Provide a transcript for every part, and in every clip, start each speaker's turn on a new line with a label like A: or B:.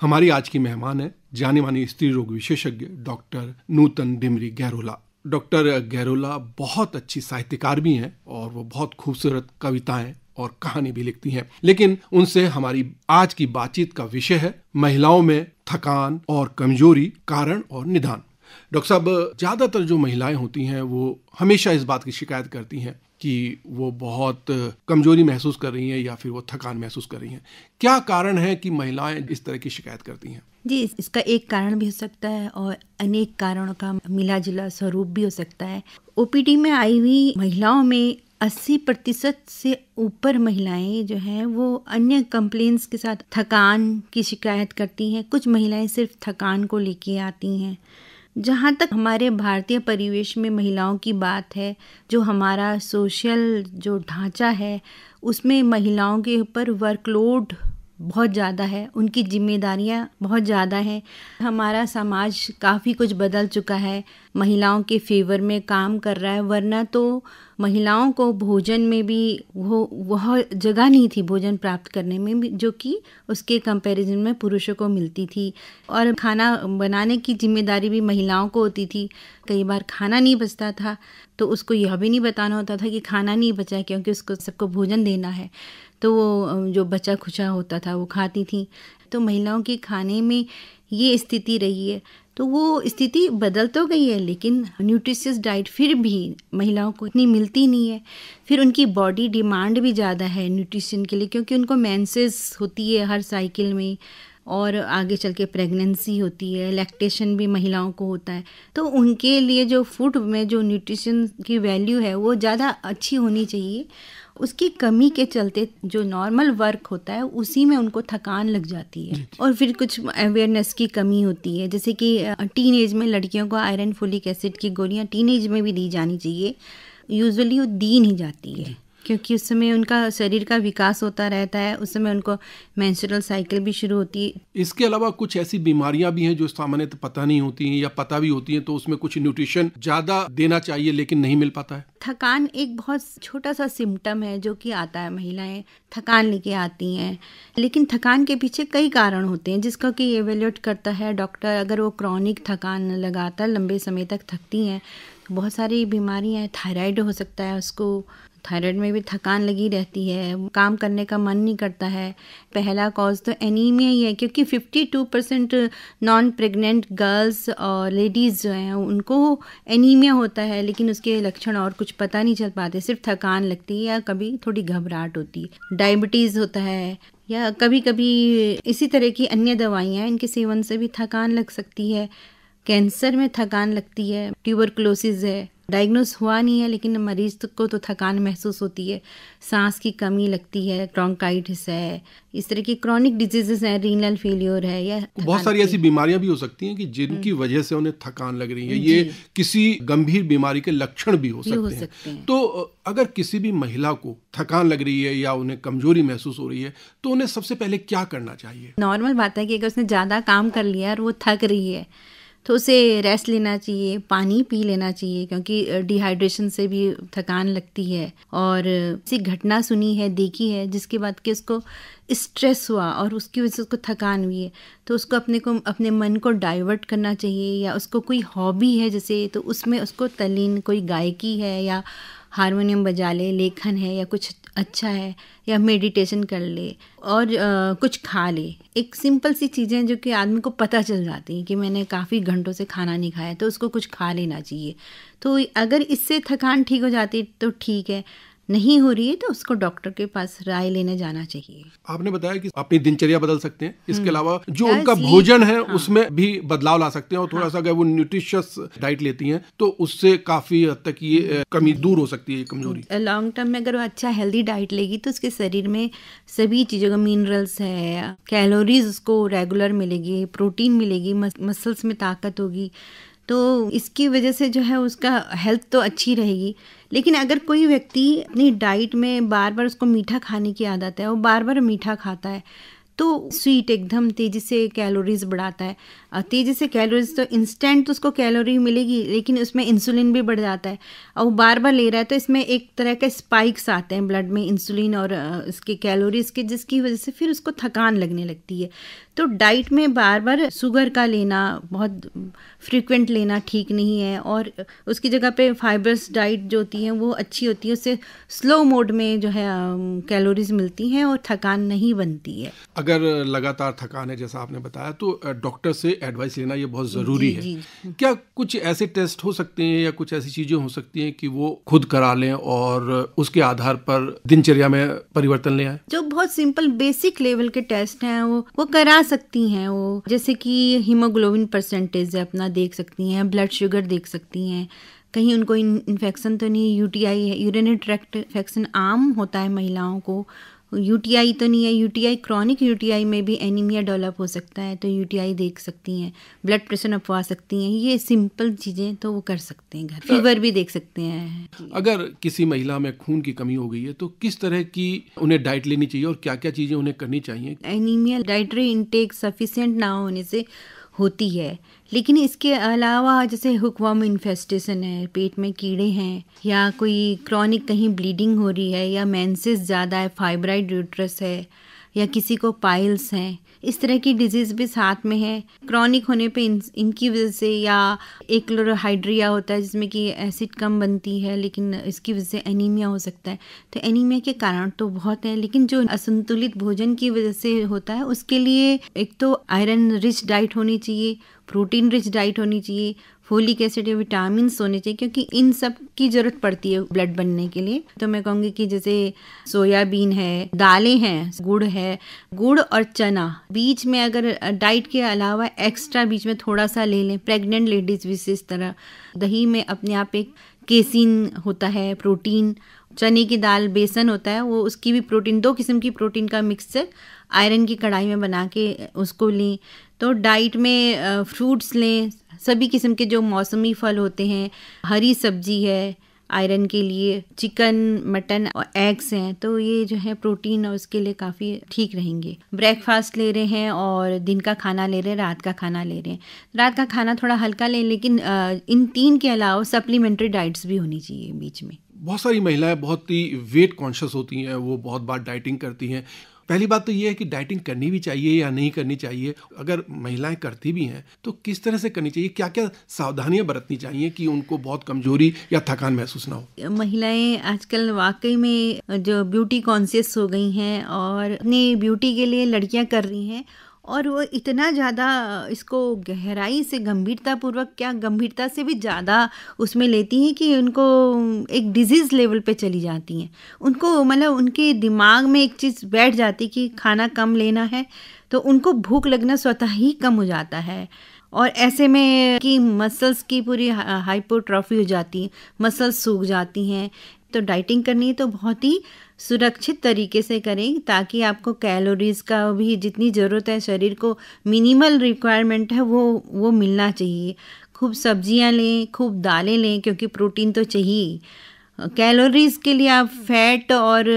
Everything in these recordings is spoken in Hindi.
A: हमारी आज की मेहमान है जाने मानी स्त्री रोग विशेषज्ञ डॉक्टर नूतन डिमरी गैरोला डॉक्टर गैरोला बहुत अच्छी साहित्यकार भी हैं और वो बहुत खूबसूरत कविताएं और कहानी भी लिखती हैं लेकिन उनसे हमारी आज की बातचीत का विषय है महिलाओं में थकान और कमजोरी कारण और निदान डॉक्टर साहब ज़्यादातर जो महिलाएं होती हैं वो हमेशा इस बात की शिकायत करती हैं कि वो बहुत कमजोरी महसूस कर रही हैं या फिर वो थकान महसूस कर रही हैं क्या कारण है कि महिलाएं इस तरह की शिकायत करती हैं
B: जी इसका एक कारण भी हो सकता है और अनेक कारणों का मिला जुला स्वरूप भी हो सकता है ओपीडी में आई हुई महिलाओं में 80 प्रतिशत से ऊपर महिलाएं जो हैं वो अन्य कंप्लेंट्स के साथ थकान की शिकायत करती हैं कुछ महिलाएं सिर्फ थकान को लेके आती हैं जहाँ तक हमारे भारतीय परिवेश में महिलाओं की बात है जो हमारा सोशल जो ढांचा है उसमें महिलाओं के ऊपर वर्कलोड बहुत ज़्यादा है उनकी जिम्मेदारियाँ बहुत ज़्यादा हैं हमारा समाज काफ़ी कुछ बदल चुका है महिलाओं के फेवर में काम कर रहा है वरना तो महिलाओं को भोजन में भी वो वह जगह नहीं थी भोजन प्राप्त करने में भी जो कि उसके कंपैरिजन में पुरुषों को मिलती थी और खाना बनाने की जिम्मेदारी भी महिलाओं को होती थी कई बार खाना नहीं बचता था तो उसको यह भी नहीं बताना होता था कि खाना नहीं बचा क्योंकि उसको सबको भोजन देना है तो वो जो बचा खुचा होता था वो खाती थी तो महिलाओं के खाने में ये स्थिति रही है तो वो स्थिति बदल तो गई है लेकिन न्यूट्रिशियस डाइट फिर भी महिलाओं को इतनी मिलती नहीं है फिर उनकी बॉडी डिमांड भी ज़्यादा है न्यूट्रिशन के लिए क्योंकि उनको मैंसेस होती है हर साइकिल में और आगे चल के प्रेगनेंसी होती है लैक्टेशन भी महिलाओं को होता है तो उनके लिए जो फूड में जो न्यूट्रिशन की वैल्यू है वो ज़्यादा अच्छी होनी चाहिए उसकी कमी के चलते जो नॉर्मल वर्क होता है उसी में उनको थकान लग जाती है और फिर कुछ अवेयरनेस की कमी होती है जैसे कि टीन एज में लड़कियों को आयरन फोलिक एसिड की गोलियाँ टीन एज में भी दी जानी चाहिए यूजली वो दी नहीं जाती है क्योंकि उस समय उनका शरीर का विकास होता रहता है उस समय उनको मैंसुरल साइकिल भी शुरू होती है
A: इसके अलावा कुछ ऐसी बीमारियां भी हैं जो सामान्यतः पता नहीं होती हैं या पता भी होती हैं तो उसमें कुछ न्यूट्रिशन ज़्यादा देना चाहिए लेकिन नहीं मिल पाता है
B: थकान एक बहुत छोटा सा सिम्टम है जो कि आता है महिलाएं थकान लेके आती हैं लेकिन थकान के पीछे कई कारण होते हैं जिसका कि एवेल्यूट करता है डॉक्टर अगर वो क्रॉनिक थकान लगातार लंबे समय तक थकती हैं तो बहुत सारी बीमारियाँ थायराइड हो सकता है उसको थायराइड में भी थकान लगी रहती है काम करने का मन नहीं करता है पहला कॉज तो एनीमिया ही है क्योंकि 52 परसेंट नॉन प्रेग्नेंट गर्ल्स और लेडीज़ जो हैं उनको एनीमिया होता है लेकिन उसके लक्षण और कुछ पता नहीं चल पाते सिर्फ थकान लगती है या कभी थोड़ी घबराहट होती है डायबिटीज़ होता है या कभी कभी इसी तरह की अन्य दवाइयाँ इनके सेवन से भी थकान लग सकती है कैंसर में थकान लगती है ट्यूबरकुलोसिस है डायग्नोस हुआ नहीं है लेकिन मरीज तो को तो थकान महसूस होती है सांस की कमी लगती है ब्रोंकाइटिस है इस तरह की क्रॉनिक डिजीजेस हैं रीनल फेलियर है या तो बहुत
A: सारी ऐसी बीमारियां भी हो सकती हैं कि हम्म। जिनकी वजह से उन्हें थकान लग रही है ये किसी गंभीर बीमारी के लक्षण भी हो सकते, हो सकते हैं तो अगर किसी भी महिला को थकान लग रही है या उन्हें कमजोरी महसूस हो रही है तो उन्हें सबसे पहले क्या करना चाहिए
B: नॉर्मल बात है कि अगर उसने ज़्यादा काम कर लिया और वो थक रही है तो उसे रेस्ट लेना चाहिए पानी पी लेना चाहिए क्योंकि डिहाइड्रेशन से भी थकान लगती है और ऐसी घटना सुनी है देखी है जिसके बाद कि उसको स्ट्रेस हुआ और उसकी वजह से उसको थकान हुई है तो उसको अपने को अपने मन को डाइवर्ट करना चाहिए या उसको कोई हॉबी है जैसे तो उसमें उसको तलीन कोई गायकी है या हारमोनियम बजा ले लेखन है या कुछ अच्छा है या मेडिटेशन कर ले और आ, कुछ खा ले एक सिंपल सी चीज़ें जो कि आदमी को पता चल जाती हैं कि मैंने काफ़ी घंटों से खाना नहीं खाया तो उसको कुछ खा लेना चाहिए तो अगर इससे थकान ठीक हो जाती तो ठीक है नहीं हो रही है तो उसको डॉक्टर के पास राय लेने जाना चाहिए
A: आपने बताया कि अपनी दिनचर्या बदल सकते हैं इसके हम्म। अलावा जो उनका भोजन है हाँ। उसमें भी बदलाव ला सकते हैं और थोड़ा हाँ। सा अगर वो न्यूट्रिशियस डाइट लेती हैं तो उससे काफी हद तक ये हम्म। कमी दूर हो सकती है कमजोरी
B: लॉन्ग टर्म में अगर वो अच्छा हेल्दी डाइट लेगी तो उसके शरीर में सभी चीज़ों का मिनरल्स है कैलोरीज उसको रेगुलर मिलेगी प्रोटीन मिलेगी मसल्स में ताकत होगी तो इसकी वजह से जो है उसका हेल्थ तो अच्छी रहेगी लेकिन अगर कोई व्यक्ति अपनी डाइट में बार बार उसको मीठा खाने की आदत है वो बार बार मीठा खाता है तो स्वीट एकदम तेज़ी से कैलोरीज बढ़ाता है तेज़ी से कैलोरीज तो इंस्टेंट तो उसको कैलोरी मिलेगी लेकिन उसमें इंसुलिन भी बढ़ जाता है और वो बार बार ले रहा है तो इसमें एक तरह के स्पाइक्स आते हैं ब्लड में इंसुलिन और उसके कैलोरीज के जिसकी वजह से फिर उसको थकान लगने लगती है तो डाइट में बार बार शुगर का लेना बहुत फ्रिक्वेंट लेना ठीक नहीं है और उसकी जगह पे फाइबर्स डाइट जो होती है वो अच्छी होती है उससे स्लो मोड में जो है कैलोरीज मिलती हैं और थकान नहीं बनती है
A: अगर लगातार थकान है जैसा आपने बताया तो डॉक्टर से एडवाइस लेना ये बहुत ज़रूरी है जी। क्या कुछ ऐसे टेस्ट हो सकते हैं या कुछ ऐसी चीज़ें हो सकती हैं कि वो खुद करा लें और उसके आधार पर दिनचर्या में परिवर्तन ले आए
B: जो बहुत सिंपल बेसिक लेवल के टेस्ट हैं वो वो करा सकती हैं वो जैसे कि हीमोग्लोबिन परसेंटेज अपना देख सकती हैं ब्लड शुगर देख सकती हैं कहीं उनको इन्फेक्शन तो नहीं यूटीआई है यूरिनरी ट्रैक्ट इन्फेक्शन आम होता है महिलाओं को यूटीआई तो नहीं है यूटीआई क्रॉनिक यूटीआई में भी एनीमिया डेवलप हो सकता है तो यूटीआई देख सकती हैं ब्लड प्रेशर अपवा सकती हैं ये सिंपल चीज़ें तो वो कर सकते
A: हैं घर फीवर अच्छा।
B: भी देख सकते हैं
A: अगर किसी महिला में खून की कमी हो गई है तो किस तरह की उन्हें डाइट लेनी चाहिए और क्या क्या चीज़ें उन्हें करनी चाहिए
B: एनीमिया डाइटरी इनटेक सफिशियंट ना होने से होती है लेकिन इसके अलावा जैसे हुकवाम इन्फेस्टेशन है पेट में कीड़े हैं या कोई क्रॉनिक कहीं ब्लीडिंग हो रही है या मैंसिस ज़्यादा है फाइब्राइड यूट्रस है या किसी को पाइल्स हैं इस तरह की डिजीज़ भी साथ में है क्रॉनिक होने पे इन इनकी वजह से या एक क्लोरोहाइड्रिया होता है जिसमें कि एसिड कम बनती है लेकिन इसकी वजह से एनीमिया हो सकता है तो एनीमिया के कारण तो बहुत हैं लेकिन जो असंतुलित भोजन की वजह से होता है उसके लिए एक तो आयरन रिच डाइट होनी चाहिए प्रोटीन रिच डाइट होनी चाहिए फोलिक एसिड या विटामिन होने चाहिए क्योंकि इन सब की ज़रूरत पड़ती है ब्लड बनने के लिए तो मैं कहूँगी कि जैसे सोयाबीन है दालें हैं गुड़ है गुड़ और चना बीच में अगर डाइट के अलावा एक्स्ट्रा बीच में थोड़ा सा ले लें प्रेग्नेंट लेडीज़ विशेष तरह दही में अपने आप एक केसिन होता है प्रोटीन चने की दाल बेसन होता है वो उसकी भी प्रोटीन दो किस्म की प्रोटीन का मिक्सचर आयरन की कढ़ाई में बना के उसको लें तो डाइट में फ्रूट्स लें सभी किस्म के जो मौसमी फल होते हैं हरी सब्जी है आयरन के लिए चिकन मटन और एग्स हैं तो ये जो है प्रोटीन और उसके लिए काफ़ी ठीक रहेंगे ब्रेकफास्ट ले रहे हैं और दिन का खाना ले रहे हैं रात का खाना ले रहे हैं रात का खाना थोड़ा हल्का लें लेकिन इन तीन के अलावा सप्लीमेंट्री डाइट्स भी होनी चाहिए बीच में
A: बहुत सारी महिलाएं बहुत ही वेट कॉन्शियस होती हैं वो बहुत बार डाइटिंग करती हैं पहली बात तो ये है कि डाइटिंग करनी भी चाहिए या नहीं करनी चाहिए अगर महिलाएं करती भी हैं तो किस तरह से करनी चाहिए क्या क्या सावधानियां बरतनी चाहिए कि उनको बहुत कमजोरी या थकान महसूस ना हो
B: महिलाएं आजकल वाकई में जो ब्यूटी कॉन्शियस हो गई हैं और अपनी ब्यूटी के लिए लड़कियां कर रही हैं और वो इतना ज़्यादा इसको गहराई से गंभीरतापूर्वक क्या गंभीरता से भी ज़्यादा उसमें लेती हैं कि उनको एक डिजीज़ लेवल पे चली जाती हैं उनको मतलब उनके दिमाग में एक चीज़ बैठ जाती कि खाना कम लेना है तो उनको भूख लगना स्वतः ही कम हो जाता है और ऐसे में कि मसल्स की पूरी हाइपोट्रॉफी हो जाती है मसल्स सूख जाती हैं तो डाइटिंग करनी है तो बहुत ही सुरक्षित तरीके से करें ताकि आपको कैलोरीज़ का भी जितनी ज़रूरत है शरीर को मिनिमल रिक्वायरमेंट है वो वो मिलना चाहिए खूब सब्जियां लें खूब दालें लें क्योंकि प्रोटीन तो चाहिए कैलोरीज़ के लिए आप फैट और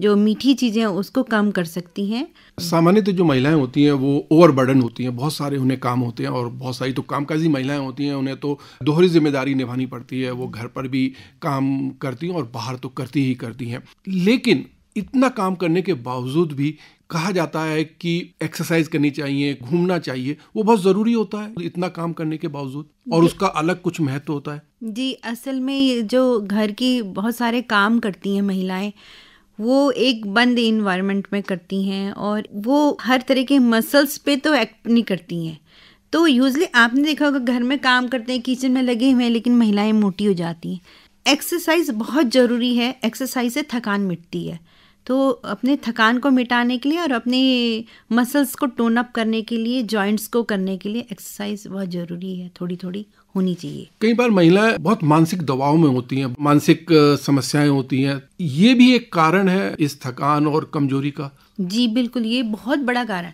B: जो मीठी चीज़ें उसको कम कर सकती हैं
A: सामान्यतः तो जो महिलाएं होती हैं वो ओवर बर्डन होती हैं बहुत सारे उन्हें काम होते हैं और बहुत सारी तो कामकाजी महिलाएं होती हैं उन्हें तो दोहरी जिम्मेदारी निभानी पड़ती है वो घर पर भी काम करती हैं और बाहर तो करती ही करती हैं लेकिन इतना काम करने के बावजूद भी कहा जाता है कि एक्सरसाइज करनी चाहिए घूमना चाहिए वो बहुत ज़रूरी होता है इतना काम करने के बावजूद और उसका अलग कुछ महत्व होता है
B: जी असल में जो घर की बहुत सारे काम करती हैं महिलाएं वो एक बंद इन्वायरमेंट में करती हैं और वो हर तरह के मसल्स पे तो एक्ट नहीं करती हैं तो यूजली आपने देखा होगा घर में काम करते हैं किचन में लगे हुए हैं लेकिन महिलाएं मोटी हो जाती हैं एक्सरसाइज बहुत ज़रूरी है एक्सरसाइज से थकान मिटती है तो अपने थकान को मिटाने के लिए और अपने मसल्स को टोन अप करने के लिए जॉइंट्स को करने के लिए एक्सरसाइज बहुत ज़रूरी है थोड़ी थोड़ी होनी चाहिए कई बार
A: महिलाएं बहुत मानसिक दबाव में होती हैं मानसिक समस्याएं होती हैं ये भी एक कारण है इस थकान और कमजोरी का
B: जी बिल्कुल ये बहुत बड़ा कारण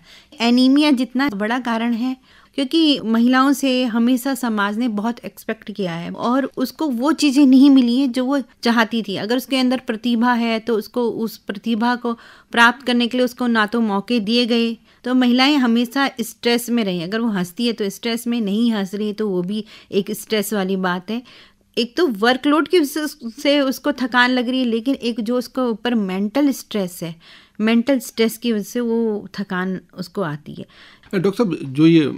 B: एनीमिया जितना बड़ा कारण है क्योंकि महिलाओं से हमेशा समाज ने बहुत एक्सपेक्ट किया है और उसको वो चीज़ें नहीं मिली हैं जो वो चाहती थी अगर उसके अंदर प्रतिभा है तो उसको उस प्रतिभा को प्राप्त करने के लिए उसको ना तो मौके दिए गए तो महिलाएं हमेशा स्ट्रेस में रहें अगर वो हंसती है तो स्ट्रेस में नहीं हंस रही है तो वो भी एक स्ट्रेस वाली बात है एक तो वर्कलोड की से उसको थकान लग रही है लेकिन एक जो उसको ऊपर मेंटल स्ट्रेस है मेंटल स्ट्रेस की वजह से वो थकान उसको आती है
A: डॉक्टर साहब जो ये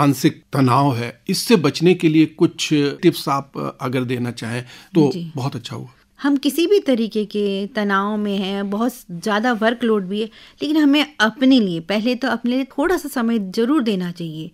A: मानसिक तनाव है इससे बचने के लिए कुछ टिप्स आप अगर देना चाहें तो बहुत अच्छा हुआ
B: हम किसी भी तरीके के तनाव में हैं बहुत ज़्यादा वर्कलोड भी है लेकिन हमें अपने लिए पहले तो अपने लिए थोड़ा सा समय ज़रूर देना चाहिए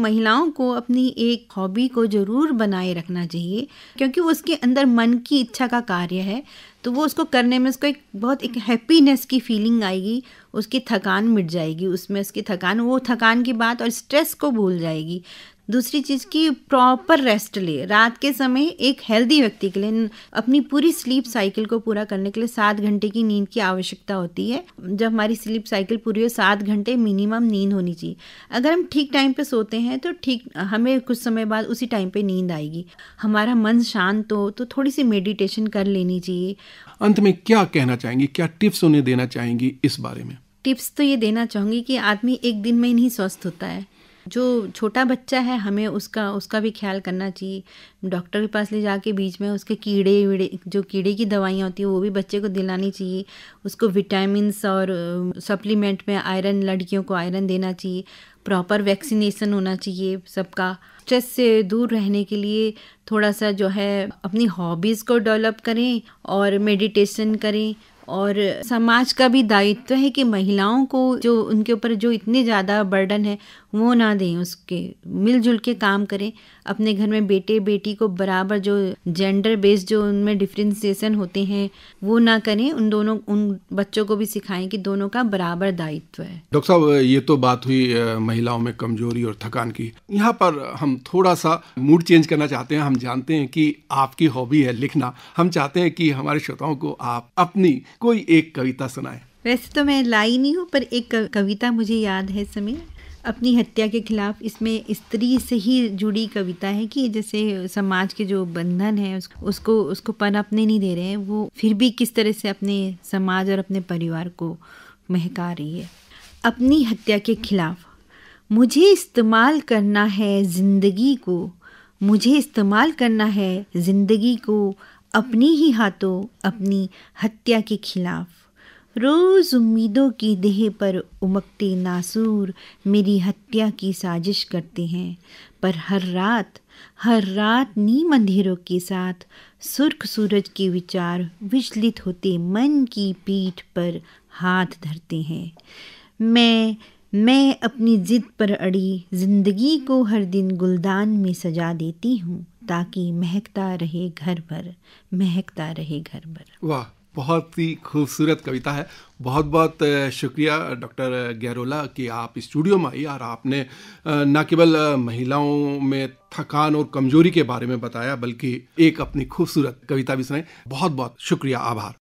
B: महिलाओं को अपनी एक हॉबी को ज़रूर बनाए रखना चाहिए क्योंकि वो उसके अंदर मन की इच्छा का कार्य है तो वो उसको करने में उसको एक बहुत एक हैप्पीनेस की फीलिंग आएगी उसकी थकान मिट जाएगी उसमें उसकी थकान वो थकान की बात और स्ट्रेस को भूल जाएगी दूसरी चीज़ की प्रॉपर रेस्ट ले रात के समय एक हेल्दी व्यक्ति के लिए अपनी पूरी स्लीप साइकिल को पूरा करने के लिए सात घंटे की नींद की आवश्यकता होती है जब हमारी स्लीप साइकिल पूरी हो सात घंटे मिनिमम नींद होनी चाहिए अगर हम ठीक टाइम पे सोते हैं तो ठीक हमें कुछ समय बाद उसी टाइम पे नींद आएगी हमारा मन शांत हो तो थोड़ी सी मेडिटेशन कर लेनी चाहिए
A: अंत में क्या कहना चाहेंगी क्या टिप्स उन्हें देना चाहेंगी इस बारे में
B: टिप्स तो ये देना चाहूंगी कि आदमी एक दिन में नहीं स्वस्थ होता है जो छोटा बच्चा है हमें उसका उसका भी ख्याल करना चाहिए डॉक्टर के पास ले जाके बीच में उसके कीड़े वीड़े जो कीड़े की दवाइयाँ होती है वो भी बच्चे को दिलानी चाहिए उसको विटामिनस और सप्लीमेंट में आयरन लड़कियों को आयरन देना चाहिए प्रॉपर वैक्सीनेशन होना चाहिए सबका स्ट्रेस से दूर रहने के लिए थोड़ा सा जो है अपनी हॉबीज़ को डेवलप करें और मेडिटेशन करें और समाज का भी दायित्व है कि महिलाओं को जो उनके ऊपर जो इतने ज़्यादा बर्डन है वो ना दें उसके मिलजुल के काम करें अपने घर में बेटे बेटी को बराबर जो जेंडर बेस्ड जो उनमें डिफ्रेंसीसन होते हैं वो ना करें उन दोनों उन बच्चों को भी सिखाएं कि दोनों का बराबर दायित्व है
A: डॉक्टर साहब ये तो बात हुई महिलाओं में कमजोरी और थकान की यहाँ पर हम थोड़ा सा मूड चेंज करना चाहते हैं हम जानते हैं कि आपकी हॉबी है लिखना हम चाहते हैं कि हमारे श्रोताओं को आप अपनी कोई एक कविता सुनाए
B: वैसे तो मैं लाई नहीं हूँ पर एक कविता मुझे याद है समय अपनी हत्या के खिलाफ इसमें स्त्री से ही जुड़ी कविता है कि जैसे समाज के जो बंधन है उसको उसको पनपने नहीं दे रहे हैं वो फिर भी किस तरह से अपने समाज और अपने परिवार को महका रही है अपनी हत्या के खिलाफ मुझे इस्तेमाल करना है ज़िंदगी को मुझे इस्तेमाल करना है ज़िंदगी को अपने ही हाथों अपनी हत्या के खिलाफ रोज़ उम्मीदों की देह पर उमकते नासूर मेरी हत्या की साजिश करते हैं पर हर रात हर रात नीम अंधेरों के साथ सुर्ख सूरज के विचार विचलित होते मन की पीठ पर हाथ धरते हैं मैं मैं अपनी ज़िद पर अड़ी ज़िंदगी को हर दिन गुलदान में सजा देती हूँ ताकि महकता रहे घर भर महकता रहे घर भर
A: वाह बहुत ही खूबसूरत कविता है बहुत बहुत शुक्रिया डॉक्टर गैरोला कि आप स्टूडियो में आई और आपने न केवल महिलाओं में थकान और कमजोरी के बारे में बताया बल्कि एक अपनी खूबसूरत कविता भी सुनाई बहुत बहुत शुक्रिया आभार